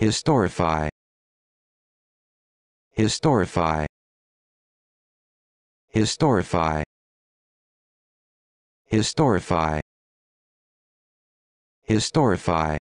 Historify. Historify. Historify. Historify. Historify.